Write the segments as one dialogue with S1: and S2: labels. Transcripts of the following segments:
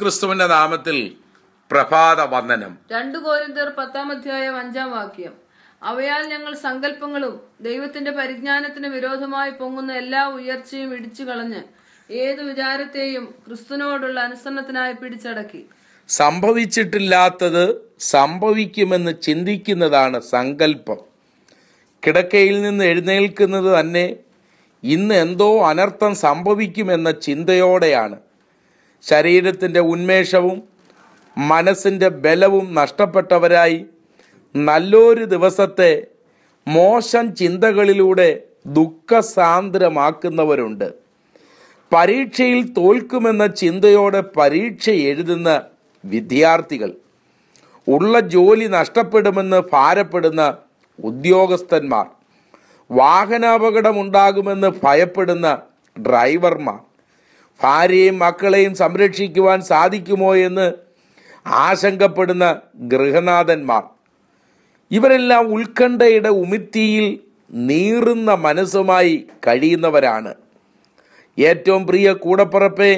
S1: ക്രിസ്തുവിന്റെ നാമത്തിൽ പ്രഭാത വന്ദനം
S2: രണ്ടു കോരിന്തർ പത്താം അധ്യായം അഞ്ചാം വാക്യം അവയാൽ ഞങ്ങൾ സങ്കല്പങ്ങളും ദൈവത്തിന്റെ പരിജ്ഞാനത്തിന് വിരോധമായി പൊങ്ങുന്ന എല്ലാ ഉയർച്ചയും ഇടിച്ചു കളഞ്ഞ് ഏത് വിചാരത്തെയും ക്രിസ്തുവിനോടുള്ള അനുസരണത്തിനായി പിടിച്ചടക്കി
S1: സംഭവിച്ചിട്ടില്ലാത്തത് സംഭവിക്കുമെന്ന് ചിന്തിക്കുന്നതാണ് സങ്കല്പം കിടക്കയിൽ നിന്ന് എഴുന്നേൽക്കുന്നത് തന്നെ ഇന്ന് എന്തോ അനർത്ഥം സംഭവിക്കുമെന്ന ചിന്തയോടെയാണ് ശരീരത്തിൻ്റെ ഉന്മേഷവും മനസ്സിൻ്റെ ബലവും നഷ്ടപ്പെട്ടവരായി നല്ലൊരു ദിവസത്തെ മോശം ചിന്തകളിലൂടെ ദുഃഖസാന്ദ്രമാക്കുന്നവരുണ്ട് പരീക്ഷയിൽ തോൽക്കുമെന്ന ചിന്തയോടെ പരീക്ഷ എഴുതുന്ന വിദ്യാർത്ഥികൾ ഉള്ള ജോലി നഷ്ടപ്പെടുമെന്ന് ഭാരപ്പെടുന്ന ഉദ്യോഗസ്ഥന്മാർ വാഹനാപകടമുണ്ടാകുമെന്ന് ഭയപ്പെടുന്ന ഡ്രൈവർമാർ ഭാര്യയും മക്കളെയും സംരക്ഷിക്കുവാൻ സാധിക്കുമോ എന്ന് ആശങ്കപ്പെടുന്ന ഗൃഹനാഥന്മാർ ഇവരെല്ലാം ഉത്കണ്ഠയുടെ ഉമിത്തിയിൽ നീറുന്ന മനസ്സുമായി കഴിയുന്നവരാണ് ഏറ്റവും പ്രിയ കൂടപ്പുറപ്പേ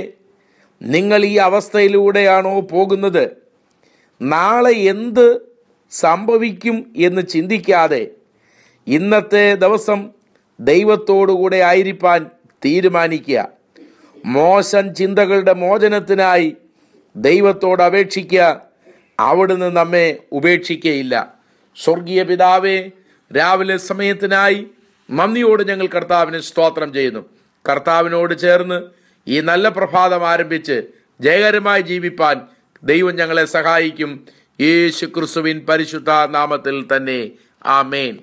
S1: നിങ്ങൾ ഈ അവസ്ഥയിലൂടെയാണോ പോകുന്നത് നാളെ എന്ത് സംഭവിക്കും എന്ന് ചിന്തിക്കാതെ ഇന്നത്തെ ദിവസം ദൈവത്തോടുകൂടെ ആയിരിക്കാൻ തീരുമാനിക്കുക മോശം ചിന്തകളുടെ മോചനത്തിനായി ദൈവത്തോട് അപേക്ഷിക്കുക അവിടുന്ന് നമ്മെ ഉപേക്ഷിക്കയില്ല സ്വർഗീയ പിതാവേ രാവിലെ സമയത്തിനായി നന്ദിയോട് ഞങ്ങൾ കർത്താവിനെ സ്തോത്രം ചെയ്യുന്നു കർത്താവിനോട് ചേർന്ന് ഈ നല്ല പ്രഭാതം ആരംഭിച്ച് ജയകരമായി ജീവിപ്പാൻ ദൈവം ഞങ്ങളെ സഹായിക്കും യേശു ക്രിസ്തുവിൻ പരിശുദ്ധ നാമത്തിൽ തന്നെ ആമേൻ